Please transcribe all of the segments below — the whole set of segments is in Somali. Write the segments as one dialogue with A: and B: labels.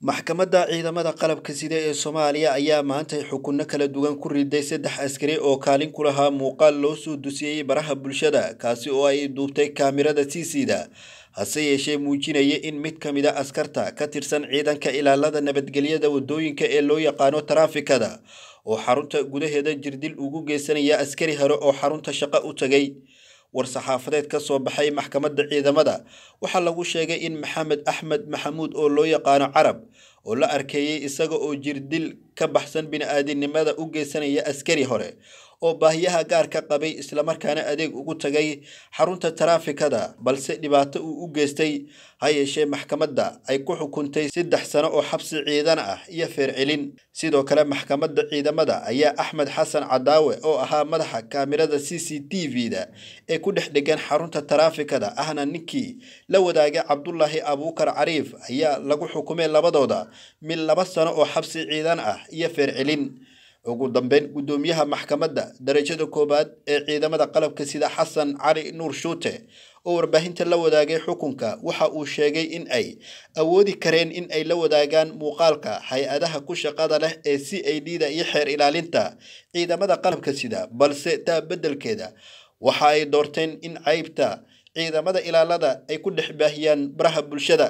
A: maxkamadda ciidamada qalabka sida ee soomaaliya ayaa maantay xukunno kala dugan ku riday saddex askari oo kaalin ku lahaa muuqaal loo soo dusiyey baraha bulshada kaasi oo ay duubtay kaamirada siisiida hase yeeshee muujinaya in mid ka mida ah askarta ka tirsan ciidanka ilaalada nabadgelyada waddooyinka ee loo yaqaano taraafikada oo xarunta gudaheeda jirdil ugu geysanaya askari hore oo xarunta shaqo u tagay war-saxaafadeed ka soo baxay maxkamadda ciidamada waxaa lagu sheegay in maxamed axmed maxamuud oo loo yaqaano carab oo la arkayay isaga oo jirdil ka baxsan bini-aadinimada u geysanaya askari hore oo baahiyaha gaarka qabay islamarkaana adeeg ugu tagay xarunta taraafikada balse dhibaato uu u geystay ha yeeshee maxkamadda ay ku xukuntay saddex sano oo xabsi ciidan ah iyo feercelin sidoo kale maxkamadda ciidamada ayaa axmed xasan cadaawe oo ahaa madaxa kaamirada c c t v-da ee ku dhex dhegan xarunta taraafikada ahna ninkii la wadaagay cabdulaahi abuukar cariif ayaa lagu xukumay labadooda mid laba sano oo xabsi ciidan ah iyo feercelin ugu dambeyn guddoomiyaha maxkamadda darajada koowaad ee ciidamada qalabka sida xasan cali nuur shuute oo warbaahinta la wadaagay xukunka waxa uu sheegay in ay awoodi kareen in ay la wadaagaan muuqaalka hay-adaha ku shaqada leh ee c a d da iyo xeer ilaalinta ciidamada qalabka sida balse taa beddelkeeda waxa ay doorteen in caybta ciidamada ilaalada ay ku dhex baahiyaan baraha bulshada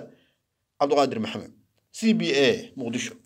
A: cabdiqaadir maxamed سي بي اي مقدشو